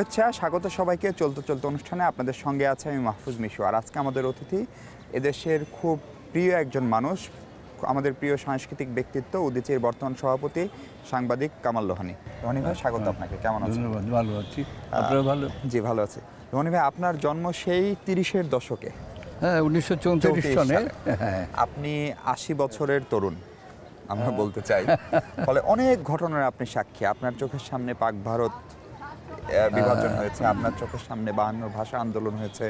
শুভেচ্ছা স্বাগত সবাইকে চলতে চলতে অনুষ্ঠানে আপনাদের সঙ্গে আছে আমি মাহফুজ মিশু আর আজকে আমাদের অতিথি এদেশের খুব প্রিয় একজন মানুষ আমাদের প্রিয় সাংস্কৃতিক ব্যক্তিত্ব উদিচির বর্তমান সভাপতি সাংবাদিক কামাল লোহানি রোহানি ভাই স্বাগত হ্যাঁ, আপনাকে কেমন আছেন ভালো জি ভালো আছি রোহানি ভাই আপনার জন্ম সেই তিরিশের দশকে হ্যাঁ উনিশশো চৌত্রিশ হ্যাঁ। আপনি আশি বছরের তরুণ আমরা হ্যাঁ। বলতে চাই ফলে অনেক ঘটনার আপনি সাক্ষী আপনার চোখের সামনে পাক ভারত বিভাজন হয়েছে আপনার চোখের সামনে বাহান্নর ভাষা আন্দোলন হয়েছে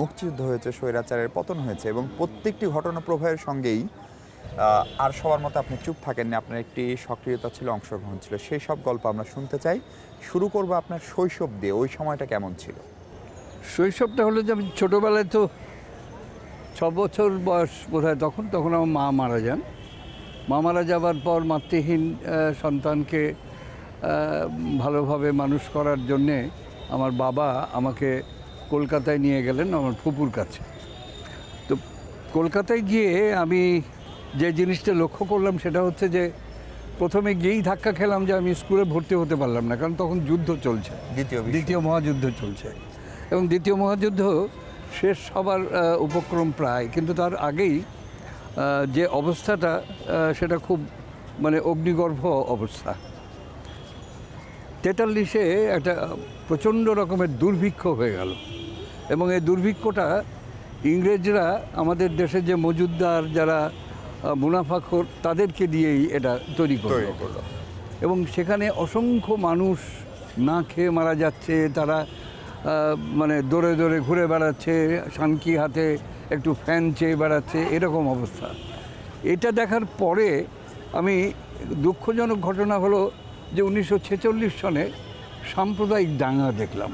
মুক্তিযুদ্ধ হয়েছে স্বৈরাচারের পতন হয়েছে এবং প্রত্যেকটি ঘটনা প্রবাহের সঙ্গেই আর সবার মতো আপনি চুপ থাকেননি আপনার একটি সক্রিয়তা ছিল অংশগ্রহণ ছিল সেই সব গল্প আমরা শুনতে চাই শুরু করবো আপনার শৈশব দিয়ে ওই সময়টা কেমন ছিল শৈশবটা হলো যে আমি ছোটোবেলায় তো ছ বছর বয়স বোধ তখন তখন আমার মা মারা যান মা মারা যাওয়ার পর মাতৃহীন সন্তানকে ভালোভাবে মানুষ করার জন্যে আমার বাবা আমাকে কলকাতায় নিয়ে গেলেন আমার ফুপুর কাছে তো কলকাতায় গিয়ে আমি যে জিনিসটা লক্ষ্য করলাম সেটা হচ্ছে যে প্রথমে গিয়েই ধাক্কা খেলাম যে আমি স্কুলে ভর্তি হতে পারলাম না কারণ তখন যুদ্ধ চলছে দ্বিতীয় দ্বিতীয় মহাযুদ্ধ চলছে এবং দ্বিতীয় মহাযুদ্ধ শেষ সবার উপক্রম প্রায় কিন্তু তার আগেই যে অবস্থাটা সেটা খুব মানে অগ্নিগর্ভ অবস্থা তেতাল্লিশে একটা প্রচণ্ড রকমের দুর্ভিক্ষ হয়ে গেল এবং এই দুর্ভিক্ষটা ইংরেজরা আমাদের দেশে যে মজুদ্দার যারা মুনাফাখোর তাদেরকে দিয়েই এটা তৈরি করলো এবং সেখানে অসংখ্য মানুষ না খেয়ে মারা যাচ্ছে তারা মানে দৌড়ে দৌড়ে ঘুরে বেড়াচ্ছে শানকি হাতে একটু ফ্যান চেয়ে বেড়াচ্ছে এরকম অবস্থা এটা দেখার পরে আমি দুঃখজনক ঘটনা হলো যে উনিশশো সনে সাম্প্রদায়িক দাঙ্গা দেখলাম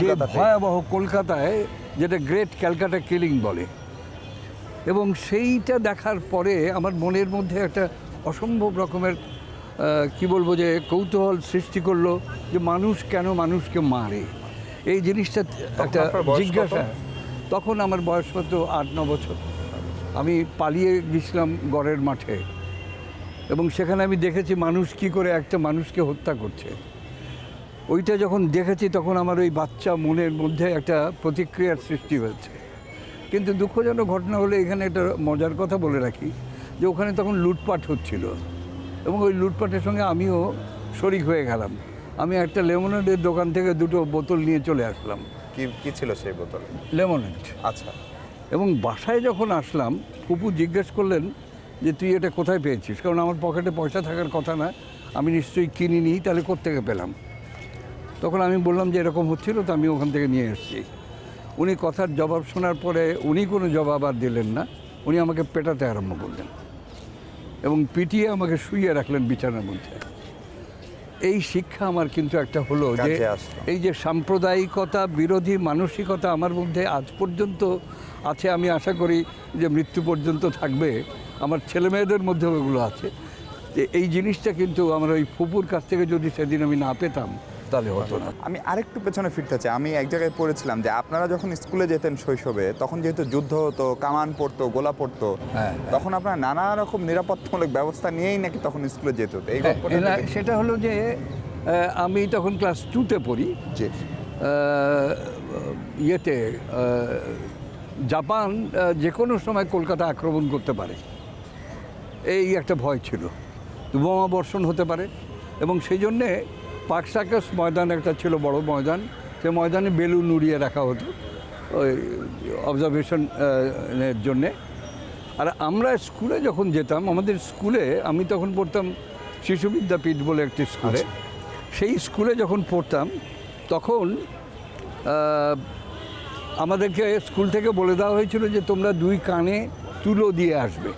যে ভয়াবহ কলকাতায় যেটা গ্রেট ক্যালকাটা কিলিং বলে এবং সেইটা দেখার পরে আমার মনের মধ্যে একটা অসম্ভব রকমের কি বলবো যে কৌতূহল সৃষ্টি করলো যে মানুষ কেন মানুষকে মারে এই জিনিসটা একটা জিজ্ঞাসা তখন আমার বয়স হতো আট ন বছর আমি পালিয়ে গেছিলাম গড়ের মাঠে এবং সেখানে আমি দেখেছি মানুষ কি করে একটা মানুষকে হত্যা করছে ওইটা যখন দেখেছি তখন আমার ওই বাচ্চা মনের মধ্যে একটা প্রতিক্রিয়ার সৃষ্টি হয়েছে কিন্তু দুঃখজনক ঘটনা হলে এখানে একটা মজার কথা বলে রাখি যে ওখানে তখন লুটপাট হচ্ছিল এবং ওই লুটপাটের সঙ্গে আমিও শরিক হয়ে গেলাম আমি একটা লেমনেডের দোকান থেকে দুটো বোতল নিয়ে চলে আসলাম কি কি ছিল সেই বোতল লেমনেড আচ্ছা এবং বাসায় যখন আসলাম ফুপু জিজ্ঞেস করলেন যে তুই এটা কোথায় পেয়েছিস কারণ আমার পকেটে পয়সা থাকার কথা না আমি নিশ্চয়ই কিনিনি তাহলে কোথেকে পেলাম তখন আমি বললাম যে এরকম হচ্ছিল তো আমি ওখান থেকে নিয়ে এসেছি উনি কথার জবাব শোনার পরে উনি কোনো জবাব আর দিলেন না উনি আমাকে পেটাতে আরম্ভ করলেন এবং পিটিয়ে আমাকে শুইয়ে রাখলেন বিছানার মধ্যে এই শিক্ষা আমার কিন্তু একটা হলো যে এই যে সাম্প্রদায়িকতা বিরোধী মানসিকতা আমার মধ্যে আজ পর্যন্ত আছে আমি আশা করি যে মৃত্যু পর্যন্ত থাকবে আমার ছেলেমেয়েদের মধ্যে ওগুলো আছে যে এই জিনিসটা কিন্তু আমার ওই ফুপুর কাছ থেকে যদি সেদিন আমি না পেতাম তাহলে হতো না আমি আরেকটু পেছনে ফিরতে চাই আমি এক জায়গায় পড়েছিলাম যে আপনারা যখন স্কুলে যেতেন শৈশবে তখন যেহেতু যুদ্ধ হতো কামান পড়তো গোলা পড়তো হ্যাঁ, হ্যাঁ। তখন আপনারা নানা রকম নিরাপত্তামূলক ব্যবস্থা নিয়েই নাকি তখন স্কুলে যেত হতো হ্যাঁ, সেটা হলো যে আমি তখন ক্লাস টুতে পড়ি যে ইয়েতে জাপান যে কোনো সময় কলকাতা আক্রমণ করতে পারে এই একটা ভয় ছিল বোমা বর্ষণ হতে পারে এবং সেই জন্যে পার্ক সার্কাস ময়দান একটা ছিল বড় ময়দান সে ময়দানে বেলুন উড়িয়ে রাখা হতো ওই অবজারভেশনের জন্যে আর আমরা স্কুলে যখন যেতাম আমাদের স্কুলে আমি তখন পড়তাম শিশু বিদ্যাপীঠ বলে একটি স্কুলে আচ্ছা। সেই স্কুলে যখন পড়তাম তখন আমাদেরকে স্কুল থেকে বলে দেওয়া হয়েছিল যে তোমরা দুই কানে তুলো দিয়ে আসবে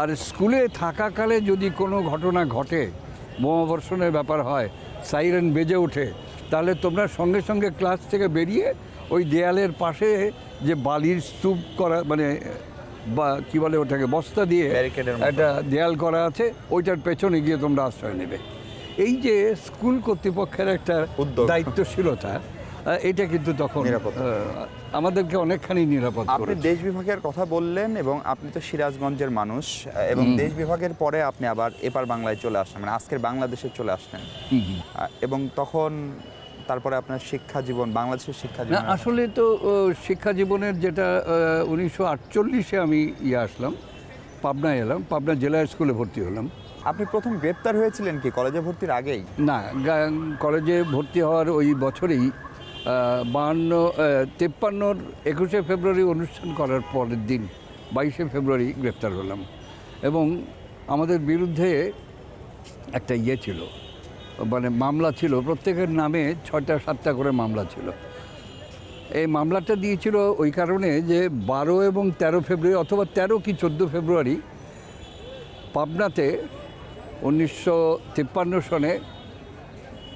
আর স্কুলে থাকাকালে যদি কোনো ঘটনা ঘটে বোমাবর্ষণের ব্যাপার হয় সাইরেন বেজে ওঠে তাহলে তোমরা সঙ্গে সঙ্গে ক্লাস থেকে বেরিয়ে ওই দেয়ালের পাশে যে বালির স্তূপ করা মানে বা কী বলে ওটাকে বস্তা দিয়ে একটা দেয়াল করা আছে ওইটার পেছনে গিয়ে তোমরা আশ্রয় নেবে এই যে স্কুল কর্তৃপক্ষের একটা দায়িত্বশীলতা এটা কিন্তু তখন আমাদেরকে অনেকখানি নিরাপদ আপনি দেশ বিভাগের কথা বললেন এবং আপনি তো সিরাজগঞ্জের মানুষ এবং দেশ বিভাগের পরে আপনি আবার এপার বাংলায় চলে আসলেন মানে আজকের বাংলাদেশে চলে আসলেন এবং তখন তারপরে আপনার শিক্ষা জীবন বাংলাদেশের শিক্ষা জীবন আসলে তো শিক্ষা জীবনের যেটা উনিশশো আটচল্লিশে আমি ইয়ে আসলাম পাবনায় এলাম পাবনা জেলা স্কুলে ভর্তি হলাম আপনি প্রথম গ্রেপ্তার হয়েছিলেন কি কলেজে ভর্তির আগেই না কলেজে ভর্তি হওয়ার ওই বছরেই বাহান্ন তেপ্পান্নর একুশে ফেব্রুয়ারি অনুষ্ঠান করার পরের দিন বাইশে ফেব্রুয়ারি গ্রেপ্তার হলাম এবং আমাদের বিরুদ্ধে একটা ইয়ে ছিল মানে মামলা ছিল প্রত্যেকের নামে ছয়টা সাতটা করে মামলা ছিল এই মামলাটা দিয়েছিল ওই কারণে যে বারো এবং ১৩ ফেব্রুয়ারি অথবা ১৩ কি ১৪ ফেব্রুয়ারি পাবনাতে উনিশশো সনে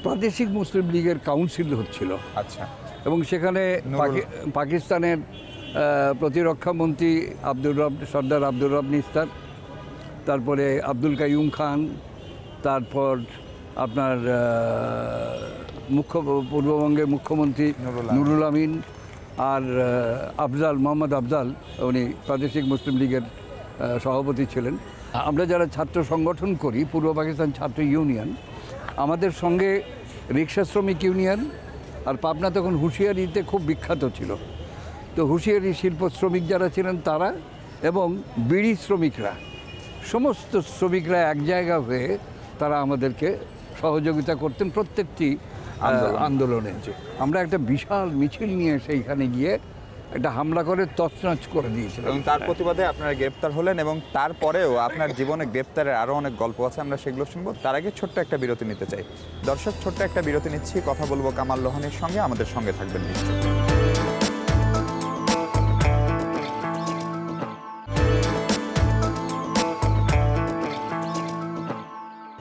প্রাদেশিক মুসলিম লীগের কাউন্সিল হচ্ছিল আচ্ছা এবং সেখানে পাকিস্তানের প্রতিরক্ষামন্ত্রী আব্দুর রব সর্দার আব্দুর রব নিস্তার তারপরে আব্দুল কাইম খান তারপর আপনার মুখ্য পূর্ববঙ্গের মুখ্যমন্ত্রী নুরুল আমিন আর আফজাল মোহাম্মদ আফজাল উনি প্রাদেশিক মুসলিম লীগের সভাপতি ছিলেন আমরা যারা ছাত্র সংগঠন করি পূর্ব পাকিস্তান ছাত্র ইউনিয়ন আমাদের সঙ্গে রিক্সা শ্রমিক ইউনিয়ন আর পাবনা তখন হুঁশিয়ারিতে খুব বিখ্যাত ছিল তো হুঁশিয়ারি শিল্প শ্রমিক যারা ছিলেন তারা এবং বিড়ি শ্রমিকরা সমস্ত শ্রমিকরা এক জায়গা হয়ে তারা আমাদেরকে সহযোগিতা করতেন প্রত্যেকটি আন্দোলনে আমরা একটা বিশাল মিছিল নিয়ে সেইখানে গিয়ে একটা হামলা করে তছনছ করে দিয়েছিল এবং তার প্রতিবাদে আপনারা গ্রেপ্তার হলেন এবং তারপরেও আপনার জীবনে গ্রেপ্তারের আরও অনেক গল্প আছে আমরা সেগুলো শুনবো তার আগে ছোট্ট একটা বিরতি নিতে চাই দর্শক ছোট্ট একটা বিরতি নিচ্ছি কথা বলবো কামাল লোহানের সঙ্গে আমাদের সঙ্গে থাকবেন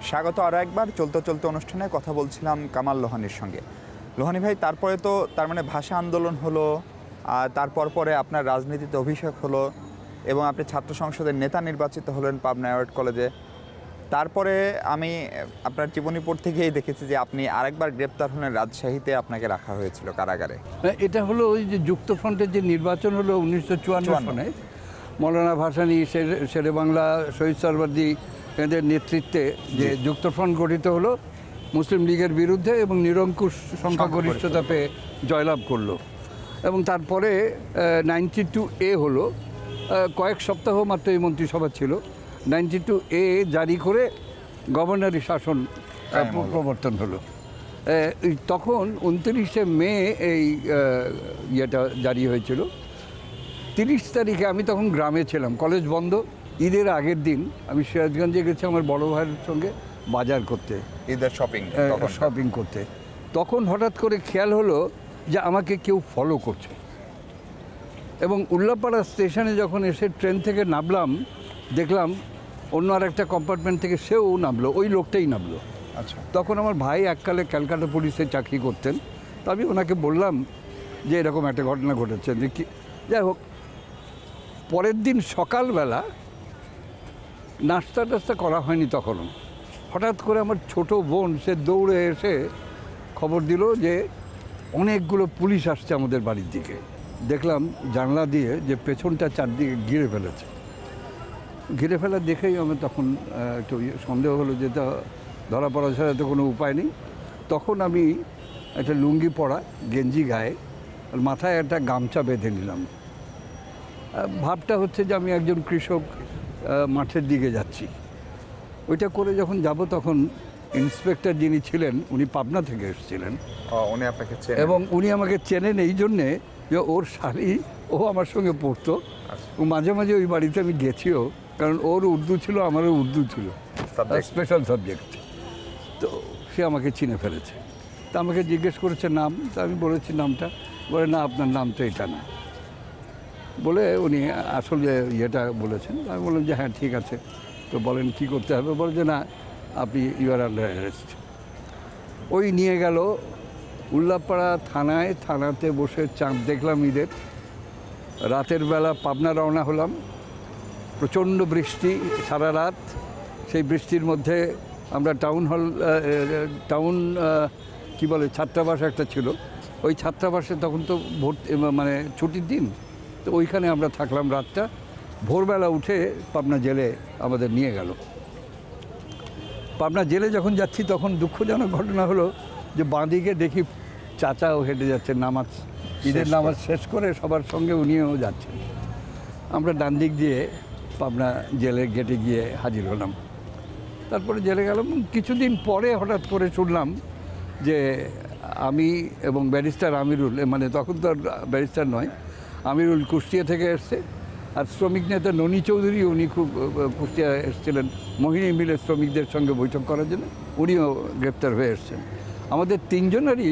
স্বাগত আরও একবার চলতে চলতে অনুষ্ঠানে কথা বলছিলাম কামাল লোহানির সঙ্গে লোহানি ভাই তারপরে তো তার মানে ভাষা আন্দোলন হলো আর তারপর পরে আপনার রাজনীতিতে অভিষেক হলো এবং আপনি ছাত্র সংসদের নেতা নির্বাচিত হলেন পাবনা আর্ট কলেজে তারপরে আমি আপনার জীবনী পড়তে গিয়েই দেখেছি যে আপনি আরেকবার গ্রেপ্তার হলেন রাজশাহীতে আপনাকে রাখা হয়েছিল কারাগারে হ্যাঁ, এটা হলো ওই যে যুক্তফ্রন্টের যে নির্বাচন হলো উনিশশো চুয়ান্ন মৌলানা ভাসানি শেরে বাংলা শহীদ সর্বাদী এদের নেতৃত্বে যে যুক্তফ্রন্ট গঠিত হলো মুসলিম লীগের বিরুদ্ধে এবং নিরঙ্কুশ সংখ্যাগরিষ্ঠতা পেয়ে জয়লাভ করলো এবং তারপরে নাইনটি টু এ হলো কয়েক সপ্তাহ মাত্র এই মন্ত্রিসভা ছিল নাইনটি টু এ জারি করে গভর্নরি শাসন প্রবর্তন হলো তখন উনত্রিশে মে এই ইয়েটা জারি হয়েছিল তিরিশ তারিখে আমি তখন গ্রামে ছিলাম কলেজ বন্ধ ঈদের আগের দিন আমি সিরাজগঞ্জে গেছি আমার বড় ভাইয়ের সঙ্গে বাজার করতে ঈদের শপিং শপিং করতে তখন হঠাৎ করে খেয়াল হলো যে আমাকে কেউ ফলো করছে এবং উল্লাপাড়া স্টেশনে যখন এসে ট্রেন থেকে নামলাম দেখলাম অন্য আর একটা কম্পার্টমেন্ট থেকে সেও নামলো ওই লোকটাই নামলো আচ্ছা তখন আমার ভাই এককালে ক্যালকাটা পুলিশে চাকরি করতেন তো আমি ওনাকে বললাম যে এরকম একটা ঘটনা ঘটেছে যে কি যাই হোক পরের দিন সকালবেলা নাস্তা টাস্তা করা হয়নি তখনও হঠাৎ করে আমার ছোট বোন সে দৌড়ে এসে খবর দিল যে অনেকগুলো পুলিশ আসছে আমাদের বাড়ির দিকে দেখলাম জানলা দিয়ে যে পেছনটা চারদিকে ঘিরে ফেলেছে ঘিরে ফেলা দেখেই আমি তখন একটু ইয়ে, সন্দেহ হলো যে তা ধরা পড়া ছাড়া তো কোনো উপায় নেই তখন আমি একটা লুঙ্গি পরা গেঞ্জি গায়ে মাথায় একটা গামছা বেঁধে নিলাম ভাবটা হচ্ছে যে আমি একজন কৃষক মাঠের দিকে যাচ্ছি ওইটা করে যখন যাব তখন ইন্সপেক্টর যিনি ছিলেন উনি পাবনা থেকে এসেছিলেন উনি আপনাকে এবং উনি আমাকে চেনেন এই জন্যে যে ওর শাড়ি ও আমার সঙ্গে পড়তো আচ্ছা। ও মাঝে মাঝে ওই বাড়িতে আমি গেছিও কারণ ওর উর্দু ছিল আমারও উর্দু ছিল স্পেশাল সাবজেক্ট তো সে আমাকে চিনে ফেলেছে তা আমাকে জিজ্ঞেস করেছে নাম তা আমি বলেছি নামটা বলে না আপনার নাম তো এটা না বলে উনি আসল যে ইয়েটা বলেছেন আমি বললাম যে হ্যাঁ ঠিক আছে তো বলেন কি করতে হবে বলে যে না আপনি ইউর আন্ডার অ্যারেস্ট ওই নিয়ে গেল উল্লাপাড়া থানায় থানাতে বসে চাঁদ দেখলাম ঈদের রাতের বেলা পাবনা রওনা হলাম প্রচণ্ড বৃষ্টি সারা রাত সেই বৃষ্টির মধ্যে আমরা টাউন হল টাউন কি বলে ছাত্রাবাস একটা ছিল ওই ছাত্রাবাসে তখন তো ভোট মানে ছুটির দিন তো ওইখানে আমরা থাকলাম রাতটা ভোরবেলা উঠে পাবনা জেলে আমাদের নিয়ে গেল পাবনা জেলে যখন যাচ্ছি তখন দুঃখজনক ঘটনা হলো যে বাঁদিকে দেখি চাচাও হেঁটে যাচ্ছে নামাজ ঈদের নামাজ শেষ করে সবার সঙ্গে উনিও যাচ্ছেন আমরা ডান দিক দিয়ে পাবনা জেলের গেটে গিয়ে হাজির হলাম তারপরে জেলে গেলাম কিছুদিন পরে হঠাৎ করে শুনলাম যে আমি এবং ব্যারিস্টার আমিরুল মানে তখন তো ব্যারিস্টার নয় আমিরুল কুষ্টিয়া থেকে এসছে আর শ্রমিক নেতা ননী চৌধুরী উনি খুব কুষ্টিয়া এসেছিলেন মোহিনী মিলে শ্রমিকদের সঙ্গে বৈঠক করার জন্য উনিও গ্রেপ্তার হয়ে এসছেন আমাদের তিনজনেরই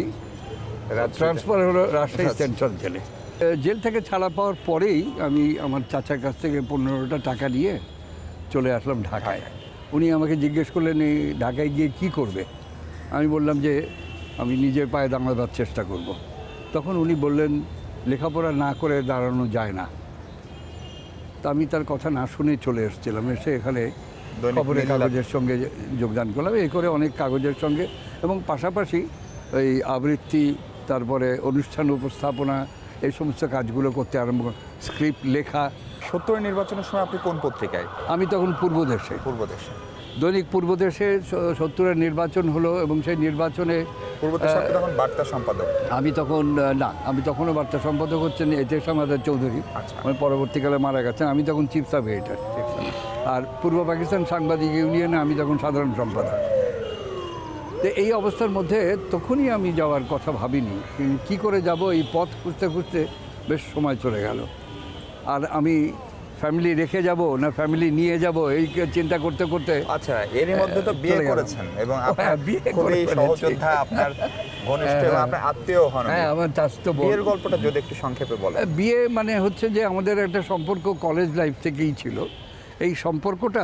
ট্রান্সফার হলো রাজশাহী আচ্ছা। সেন্ট্রাল জেলে জেল থেকে ছাড়া পাওয়ার পরেই আমি আমার চাচার কাছ থেকে পনেরোটা টাকা নিয়ে চলে আসলাম ঢাকায় হ্যাঁ। উনি আমাকে জিজ্ঞেস করলেন এই ঢাকায় গিয়ে কি করবে আমি বললাম যে আমি নিজের পায়ে দাঁড়াবার চেষ্টা করব। তখন উনি বললেন লেখাপড়া না করে দাঁড়ানো যায় না আমি তার কথা না শুনে চলে এসেছিলাম এসে এখানে খবরের কাগজের সঙ্গে যোগদান করলাম এই করে অনেক কাগজের সঙ্গে এবং পাশাপাশি এই আবৃত্তি তারপরে অনুষ্ঠান উপস্থাপনা এই সমস্ত কাজগুলো করতে আরম্ভ স্ক্রিপ্ট লেখা সত্তরের নির্বাচনের সময় আপনি কোন পত্রিকায় আমি তখন পূর্বদেশে পূর্বদেশে দৈনিক পূর্ব দেশে সত্তরের নির্বাচন হলো এবং সেই নির্বাচনে তখন বার্তা সম্পাদক আমি তখন না আমি তখনও বার্তা সম্পাদক হচ্ছেন এতে আমাদের চৌধুরী আচ্ছা। আমি পরবর্তীকালে মারা গেছেন আমি তখন চিফ সাব এডিটার আর পূর্ব পাকিস্তান সাংবাদিক ইউনিয়নে আমি তখন সাধারণ সম্পাদক তো এই অবস্থার মধ্যে তখনই আমি যাওয়ার কথা ভাবিনি কি করে যাব এই পথ খুঁজতে খুঁজতে বেশ সময় চলে গেল আর আমি ফ্যামিলি রেখে যাব না ফ্যামিলি নিয়ে যাব এই চিন্তা করতে করতে আচ্ছা এর মধ্যে তো বিয়ে করেছেন এবং হ্যাঁ, আপনার বিয়ে করে সহযোদ্ধা আপনার ঘনিষ্ঠ হ্যাঁ, হ্যাঁ। আপনার আত্মীয় হন হ্যাঁ আমার চাচতো বিয়ের গল্পটা যদি একটু সংক্ষেপে বলেন বিয়ে মানে হচ্ছে যে আমাদের একটা সম্পর্ক কলেজ লাইফ থেকেই ছিল এই সম্পর্কটা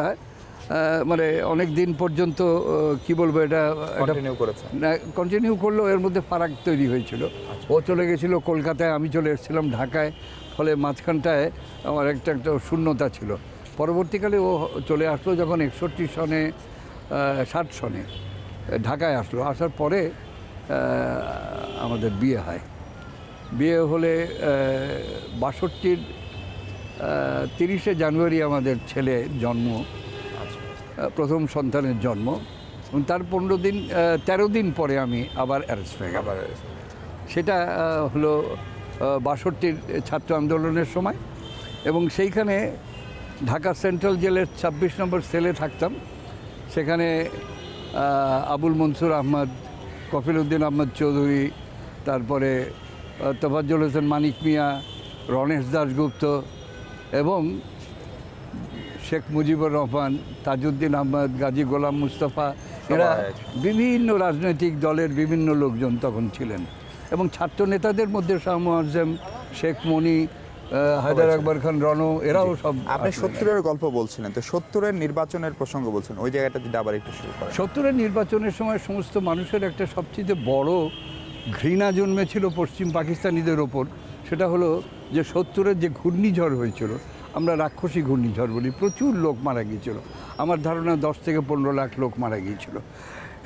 মানে অনেক দিন পর্যন্ত কি বলবো এটা কন্টিনিউ করেছে কন্টিনিউ করলো এর মধ্যে ফারাক তৈরি হয়েছিল আচ্ছা। ও চলে গেছিলো কলকাতায় আমি চলে এসেছিলাম ঢাকায় ফলে মাঝখানটায় আমার একটা একটা শূন্যতা ছিল পরবর্তীকালে ও চলে আসলো যখন একষট্টি সনে ষাট সনে ঢাকায় আসলো আসার পরে আমাদের বিয়ে হয় বিয়ে হলে বাষট্টির তিরিশে জানুয়ারি আমাদের ছেলে জন্ম প্রথম সন্তানের জন্ম তার পনেরো দিন তেরো দিন পরে আমি আবার অ্যারেস্ট হয়ে সেটা হলো বাষট্টির ছাত্র আন্দোলনের সময় এবং সেইখানে ঢাকা সেন্ট্রাল জেলের ২৬ নম্বর সেলে থাকতাম সেখানে আবুল মনসুর আহমদ কফিলউদ্দিন আহমদ চৌধুরী তারপরে তফাজ্জল হোসেন মানিক মিয়া রণেশ দাশগুপ্ত এবং শেখ মুজিবুর রহমান তাজউদ্দিন আহমদ গাজী গোলাম মুস্তফা এরা বিভিন্ন রাজনৈতিক দলের বিভিন্ন লোকজন তখন ছিলেন এবং ছাত্র নেতাদের মধ্যে শাহ শেখ মনি হায়দার আকবর খান রনো এরাও সব আপনি সত্তরের গল্প বলছিলেন তো সত্তরের নির্বাচনের প্রসঙ্গ বলছেন ওই জায়গাটা যদি আবার একটু শুরু করেন সত্তরের নির্বাচনের সময় সমস্ত মানুষের একটা সবচেয়ে বড় ঘৃণা জন্মেছিল পশ্চিম পাকিস্তানিদের ওপর সেটা হলো যে সত্তরের যে ঘূর্ণিঝড় হয়েছিল আমরা রাক্ষসী ঘূর্ণিঝড় বলি প্রচুর লোক মারা গিয়েছিল আমার ধারণা দশ থেকে পনেরো লাখ লোক মারা গিয়েছিল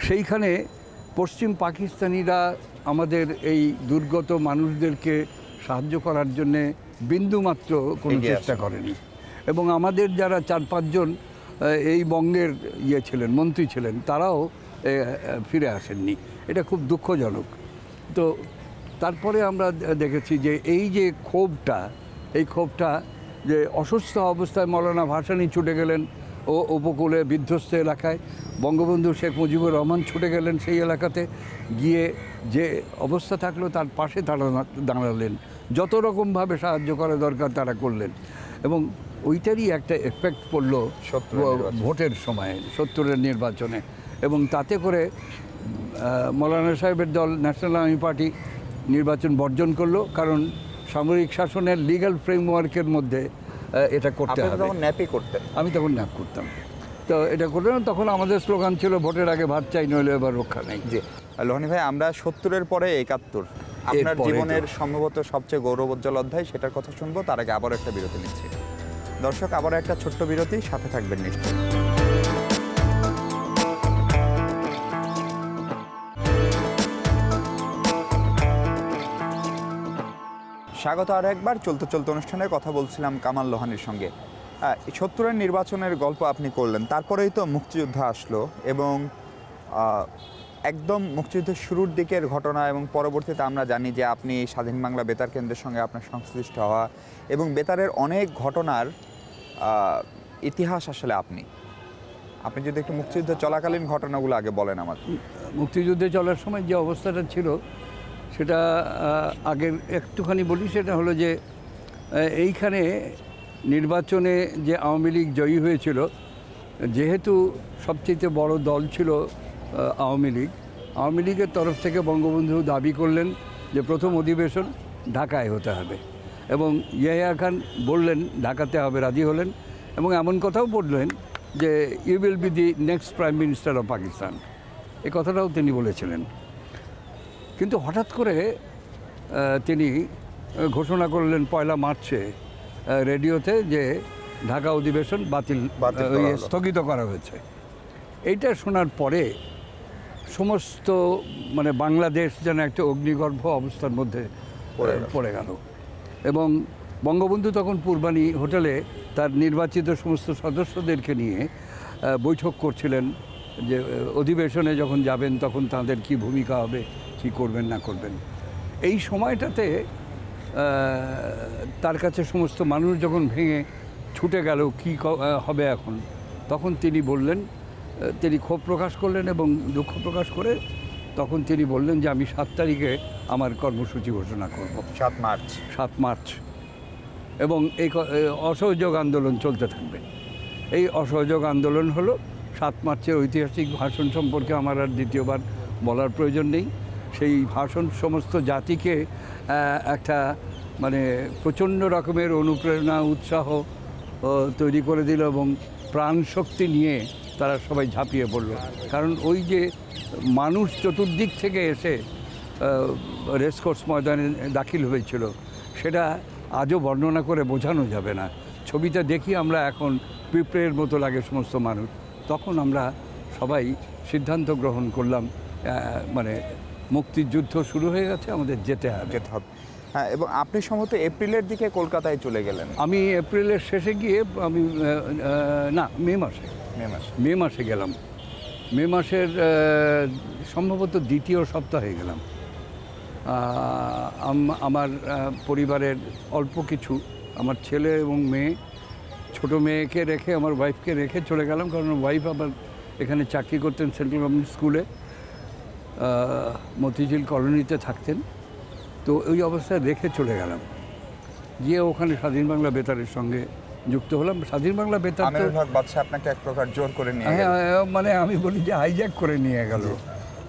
সেইখানে পশ্চিম পাকিস্তানিরা আমাদের এই দুর্গত মানুষদেরকে সাহায্য করার জন্যে বিন্দুমাত্র কোনো চেষ্টা করেনি এবং আমাদের যারা চার পাঁচজন এই বঙ্গের ইয়ে ছিলেন মন্ত্রী ছিলেন তারাও ফিরে আসেননি এটা খুব দুঃখজনক তো তারপরে আমরা দেখেছি যে এই যে ক্ষোভটা এই ক্ষোভটা যে অসুস্থ অবস্থায় মৌলানা ভাসানি ছুটে গেলেন ও উপকূলে বিধ্বস্ত এলাকায় বঙ্গবন্ধু শেখ মুজিবুর রহমান ছুটে গেলেন সেই এলাকাতে গিয়ে যে অবস্থা থাকলো তার পাশে তারা দাঁড়ালেন যত রকমভাবে সাহায্য করা দরকার তারা করলেন এবং ওইটারই একটা এফেক্ট পড়ল ভোটের সময়ে সত্তরের নির্বাচনে এবং তাতে করে মৌলানা সাহেবের দল ন্যাশনাল আর্মি পার্টি নির্বাচন বর্জন করলো কারণ সামরিক শাসনের লিগাল ফ্রেমওয়ার্কের মধ্যে এটা করতে হবে তখন ন্যাপি আমি তখন ন্যাপ করতাম তো এটা করলাম তখন আমাদের স্লোগান ছিল ভোটের আগে ভাত চাই নইলে এবার রক্ষা নেই যে লোহানি ভাই আমরা সত্তরের পরে একাত্তর আপনার জীবনের সম্ভবত সবচেয়ে গৌরবোজ্জ্বল অধ্যায় সেটার কথা শুনবো তার আগে আবার একটা বিরতি নিচ্ছি দর্শক আবার একটা ছোট্ট বিরতি সাথে থাকবেন নিশ্চয়ই স্বাগত আর একবার চলতে চলতে অনুষ্ঠানে কথা বলছিলাম কামাল লোহানির সঙ্গে সত্তরের নির্বাচনের গল্প আপনি করলেন তারপরেই তো মুক্তিযুদ্ধ আসলো এবং একদম মুক্তিযুদ্ধের শুরুর দিকের ঘটনা এবং পরবর্তীতে আমরা জানি যে আপনি স্বাধীন বাংলা বেতার কেন্দ্রের সঙ্গে আপনার সংশ্লিষ্ট হওয়া এবং বেতারের অনেক ঘটনার ইতিহাস আসলে আপনি আপনি যদি একটু মুক্তিযুদ্ধ চলাকালীন ঘটনাগুলো আগে বলেন আমার মুক্তিযুদ্ধে চলার সময় যে অবস্থাটা ছিল সেটা আগের একটুখানি বলি সেটা হলো যে এইখানে নির্বাচনে যে আওয়ামী লীগ জয়ী হয়েছিল যেহেতু সবচেয়ে বড় দল ছিল আওয়ামী লীগ আওয়ামী লীগের তরফ থেকে বঙ্গবন্ধু দাবি করলেন যে প্রথম অধিবেশন ঢাকায় হতে হবে এবং ইয়াহিয়া খান বললেন ঢাকাতে হবে রাজি হলেন এবং এমন কথাও বললেন যে you will be the next prime minister of Pakistan এ কথাটাও তিনি বলেছিলেন কিন্তু হঠাৎ করে তিনি ঘোষণা করলেন পয়লা মার্চে রেডিওতে যে ঢাকা অধিবেশন বাতিল ইয়ে স্থগিত করা হয়েছে এইটা শোনার পরে সমস্ত মানে বাংলাদেশ যেন একটা অগ্নিগর্ভ অবস্থার মধ্যে পড়ে গেল এবং বঙ্গবন্ধু তখন পূর্বাণী হোটেলে তার নির্বাচিত সমস্ত সদস্যদেরকে নিয়ে বৈঠক করছিলেন যে অধিবেশনে যখন যাবেন তখন তাদের কি ভূমিকা হবে কি করবেন না করবেন এই সময়টাতে তার কাছে সমস্ত মানুষ যখন ভেঙে ছুটে গেল কি হবে এখন তখন তিনি বললেন তিনি ক্ষোভ প্রকাশ করলেন এবং দুঃখ প্রকাশ করে তখন তিনি বললেন যে আমি সাত তারিখে আমার কর্মসূচি ঘোষণা করব সাত মার্চ সাত মার্চ এবং এই অসহযোগ আন্দোলন চলতে থাকবে এই অসহযোগ আন্দোলন হলো সাত মার্চের ঐতিহাসিক ভাষণ সম্পর্কে আমার আর দ্বিতীয়বার বলার প্রয়োজন নেই সেই ভাষণ সমস্ত জাতিকে একটা মানে প্রচণ্ড রকমের অনুপ্রেরণা উৎসাহ তৈরি করে দিল এবং প্রাণশক্তি নিয়ে তারা সবাই ঝাঁপিয়ে পড়ল কারণ ওই যে মানুষ চতুর্দিক থেকে এসে রেসকোর্স ময়দানে দাখিল হয়েছিল সেটা আজও বর্ণনা করে বোঝানো যাবে না ছবিটা দেখি আমরা এখন পিঁপড়ের মতো লাগে সমস্ত মানুষ তখন আমরা সবাই সিদ্ধান্ত গ্রহণ করলাম মানে মুক্তিযুদ্ধ শুরু হয়ে গেছে আমাদের যেতে হবে যেতে হবে হ্যাঁ এবং আপনি সম্ভবত এপ্রিলের দিকে কলকাতায় চলে গেলেন আমি এপ্রিলের শেষে গিয়ে আমি না মে মাসে মে মাসে মে মাসে গেলাম মে মাসের সম্ভবত দ্বিতীয় সপ্তাহে গেলাম আমার পরিবারের অল্প কিছু আমার ছেলে এবং মেয়ে ছোট মেয়েকে রেখে আমার ওয়াইফকে রেখে চলে গেলাম কারণ ওয়াইফ আবার এখানে চাকরি করতেন সেন্ট্রাল গভর্নমেন্ট স্কুলে মতিঝিল কলোনিতে থাকতেন তো ওই অবস্থায় রেখে চলে গেলাম গিয়ে ওখানে স্বাধীন বাংলা বেতারের সঙ্গে যুক্ত হলাম স্বাধীন বাংলা বেতার আপনাকে এক প্রকার জোর করে নিয়ে হ্যাঁ, হ্যাঁ মানে আমি বলি যে হাইজ্যাক করে নিয়ে গেল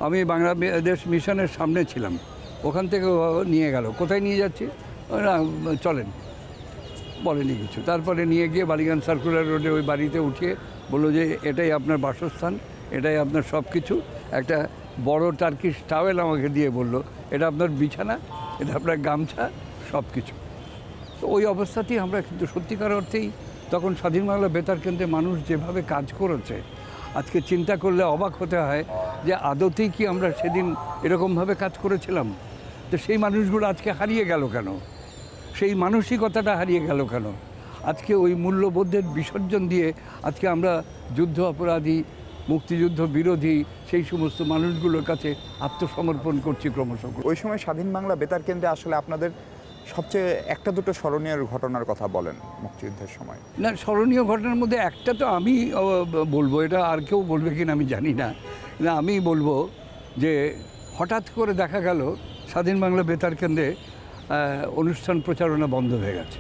আমি বাংলাদেশ মিশনের সামনে ছিলাম ওখান থেকে নিয়ে গেল কোথায় নিয়ে যাচ্ছি চলেন বলেনি কিছু তারপরে নিয়ে গিয়ে বালিগান সার্কুলার রোডে ওই বাড়িতে উঠিয়ে বললো যে এটাই আপনার বাসস্থান এটাই আপনার সব কিছু একটা বড় টার্কিস টাওয়েল আমাকে দিয়ে বলল এটা আপনার বিছানা এটা আপনার গামছা সব কিছু তো ওই অবস্থাতেই আমরা কিন্তু সত্যিকার অর্থেই তখন স্বাধীন বাংলা বেতার কেন্দ্রে মানুষ যেভাবে কাজ করেছে আজকে চিন্তা করলে অবাক হতে হয় যে আদতেই কি আমরা সেদিন এরকমভাবে কাজ করেছিলাম তো সেই মানুষগুলো আজকে হারিয়ে গেল কেন সেই মানসিকতাটা হারিয়ে গেল কেন আজকে ওই মূল্যবোধের বিসর্জন দিয়ে আজকে আমরা যুদ্ধ অপরাধী মুক্তিযুদ্ধ বিরোধী সেই সমস্ত মানুষগুলোর কাছে আত্মসমর্পণ করছি ক্রমশ ওই সময় স্বাধীন বাংলা বেতার কেন্দ্রে আসলে আপনাদের সবচেয়ে একটা দুটো স্মরণীয় ঘটনার কথা বলেন মুক্তিযুদ্ধের সময় না স্মরণীয় ঘটনার মধ্যে একটা তো আমি বলবো এটা আর কেউ বলবে কিনা আমি জানি না না আমি বলবো যে হঠাৎ করে দেখা গেল স্বাধীন বাংলা বেতার কেন্দ্রে অনুষ্ঠান প্রচারণা বন্ধ হয়ে গেছে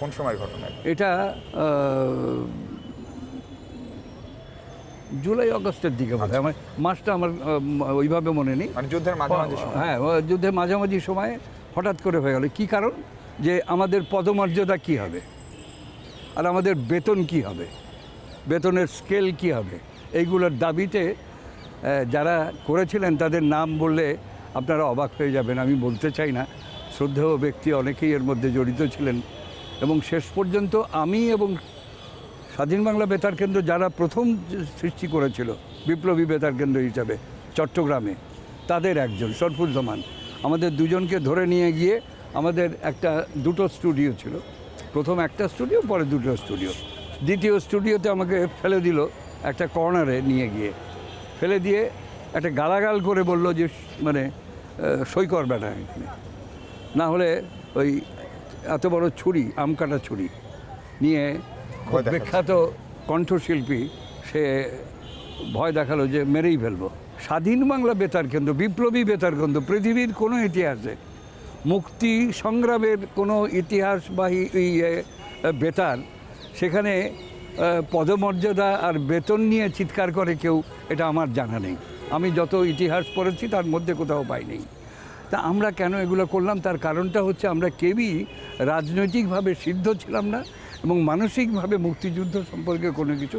কোন সময় ঘটনা এটা জুলাই অগস্টের দিকে বোধ আচ্ছা। আমার মাসটা আমার ওইভাবে মনে নেই মানে যুদ্ধের মাঝামাঝি হ্যাঁ যুদ্ধের মাঝামাঝি সময়ে হঠাৎ করে হয়ে গেল কি কারণ যে আমাদের পদমর্যাদা কি হবে আর আমাদের বেতন কি হবে বেতনের স্কেল কি হবে এইগুলোর দাবিতে যারা করেছিলেন তাদের নাম বললে আপনারা অবাক হয়ে যাবেন আমি বলতে চাই না শ্রদ্ধেয় ব্যক্তি অনেকেই এর মধ্যে জড়িত ছিলেন এবং শেষ পর্যন্ত আমি এবং স্বাধীন বাংলা বেতার কেন্দ্র যারা প্রথম সৃষ্টি করেছিল বিপ্লবী বেতার কেন্দ্র হিসাবে চট্টগ্রামে তাদের একজন সরফুজ্জামান আমাদের দুজনকে ধরে নিয়ে গিয়ে আমাদের একটা দুটো স্টুডিও ছিল প্রথম একটা স্টুডিও পরে দুটো স্টুডিও দ্বিতীয় স্টুডিওতে আমাকে ফেলে দিল একটা কর্নারে নিয়ে গিয়ে ফেলে দিয়ে একটা গালাগাল করে বলল যে মানে সই করবে বেটা এখানে না হলে ওই এত বড় ছুরি আম কাটা ছুরি নিয়ে বিখ্যাত কণ্ঠশিল্পী সে ভয় দেখালো যে মেরেই ফেলবো স্বাধীন বাংলা বেতার কেন্দ্র বিপ্লবী বেতার কেন্দ্র পৃথিবীর কোনো ইতিহাসে মুক্তি সংগ্রামের কোনো ইতিহাস এই ইয়ে, বেতার সেখানে পদমর্যাদা আর বেতন নিয়ে চিৎকার করে কেউ এটা আমার জানা নেই আমি যত ইতিহাস পড়েছি তার মধ্যে কোথাও পাইনি তা আমরা কেন এগুলো করলাম তার কারণটা হচ্ছে আমরা কেউই রাজনৈতিকভাবে সিদ্ধ ছিলাম না এবং মানসিকভাবে মুক্তিযুদ্ধ সম্পর্কে কোনো কিছু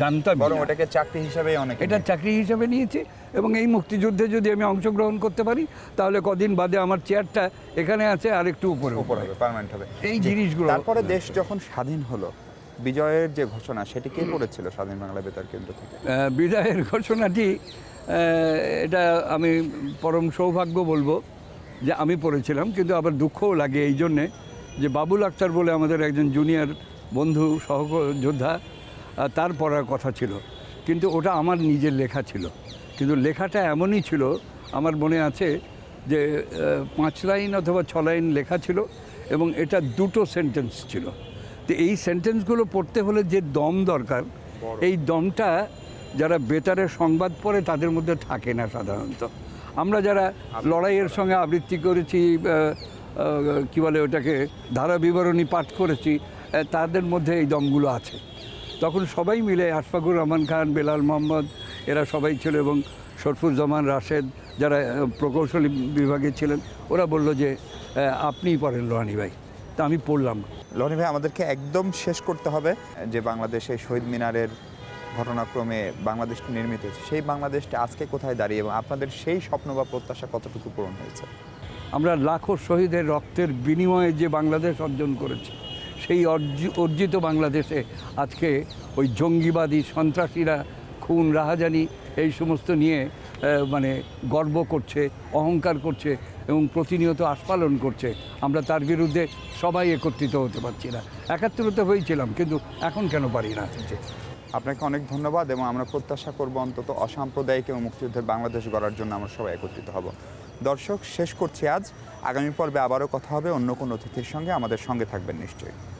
জানতাম বরং এটাকে চাকরি হিসাবে অনেক এটা চাকরি হিসাবে নিয়েছি এবং এই মুক্তিযুদ্ধে যদি আমি অংশগ্রহণ করতে পারি তাহলে কদিন বাদে আমার চেয়ারটা এখানে আছে আর একটু উপরে উপরে হবে পারমানেন্ট হবে এই জিনিসগুলো তারপরে দেশ যখন স্বাধীন হলো বিজয়ের যে ঘোষণা সেটি কে করেছিল স্বাধীন বাংলা বেতার কেন্দ্র থেকে বিজয়ের ঘোষণাটি এটা আমি পরম সৌভাগ্য বলবো যে আমি পড়েছিলাম কিন্তু আবার দুঃখও লাগে এই জন্যে যে বাবুল আক্তার বলে আমাদের একজন জুনিয়র বন্ধু সহযোদ্ধা তার পড়ার কথা ছিল কিন্তু ওটা আমার নিজের লেখা ছিল কিন্তু লেখাটা এমনই ছিল আমার মনে আছে যে পাঁচ লাইন অথবা ছ লাইন লেখা ছিল এবং এটা দুটো সেন্টেন্স ছিল তো এই সেন্টেন্সগুলো পড়তে হলে যে দম দরকার এই দমটা যারা বেতারের সংবাদ পড়ে তাদের মধ্যে থাকে না সাধারণত আমরা যারা লড়াইয়ের সঙ্গে আবৃত্তি করেছি কি বলে ওটাকে ধারা বিবরণী পাঠ করেছি তাদের মধ্যে এই দমগুলো আছে তখন সবাই মিলে আশফাকুর রহমান খান বেলাল মোহাম্মদ এরা সবাই ছিল এবং শরফুজ্জামান রাশেদ যারা প্রকৌশলী বিভাগে ছিলেন ওরা বলল যে আপনিই পড়েন লোহানি ভাই তা আমি পড়লাম লোহানি ভাই আমাদেরকে একদম শেষ করতে হবে যে বাংলাদেশে শহীদ মিনারের ঘটনাক্রমে বাংলাদেশটি নির্মিত হয়েছে সেই বাংলাদেশটা আজকে কোথায় দাঁড়িয়ে এবং আপনাদের সেই স্বপ্ন বা প্রত্যাশা কতটুকু পূরণ হয়েছে আমরা লাখো শহীদের রক্তের বিনিময়ে যে বাংলাদেশ অর্জন করেছি সেই অর্জিত বাংলাদেশে আজকে ওই জঙ্গিবাদী সন্ত্রাসীরা খুন রাহাজানি এই সমস্ত নিয়ে মানে গর্ব করছে অহংকার করছে এবং প্রতিনিয়ত আস্পালন করছে আমরা তার বিরুদ্ধে সবাই একত্রিত হতে পারছি না একাত্রিত হয়েছিলাম কিন্তু এখন কেন পারি না আপনাকে অনেক ধন্যবাদ এবং আমরা প্রত্যাশা করব অন্তত অসাম্প্রদায়িক এবং মুক্তিযুদ্ধের বাংলাদেশ গড়ার জন্য আমরা সবাই একত্রিত হব দর্শক শেষ করছি আজ আগামী পর্বে আবারও কথা হবে অন্য কোনো অতিথির সঙ্গে আমাদের সঙ্গে থাকবেন নিশ্চয়ই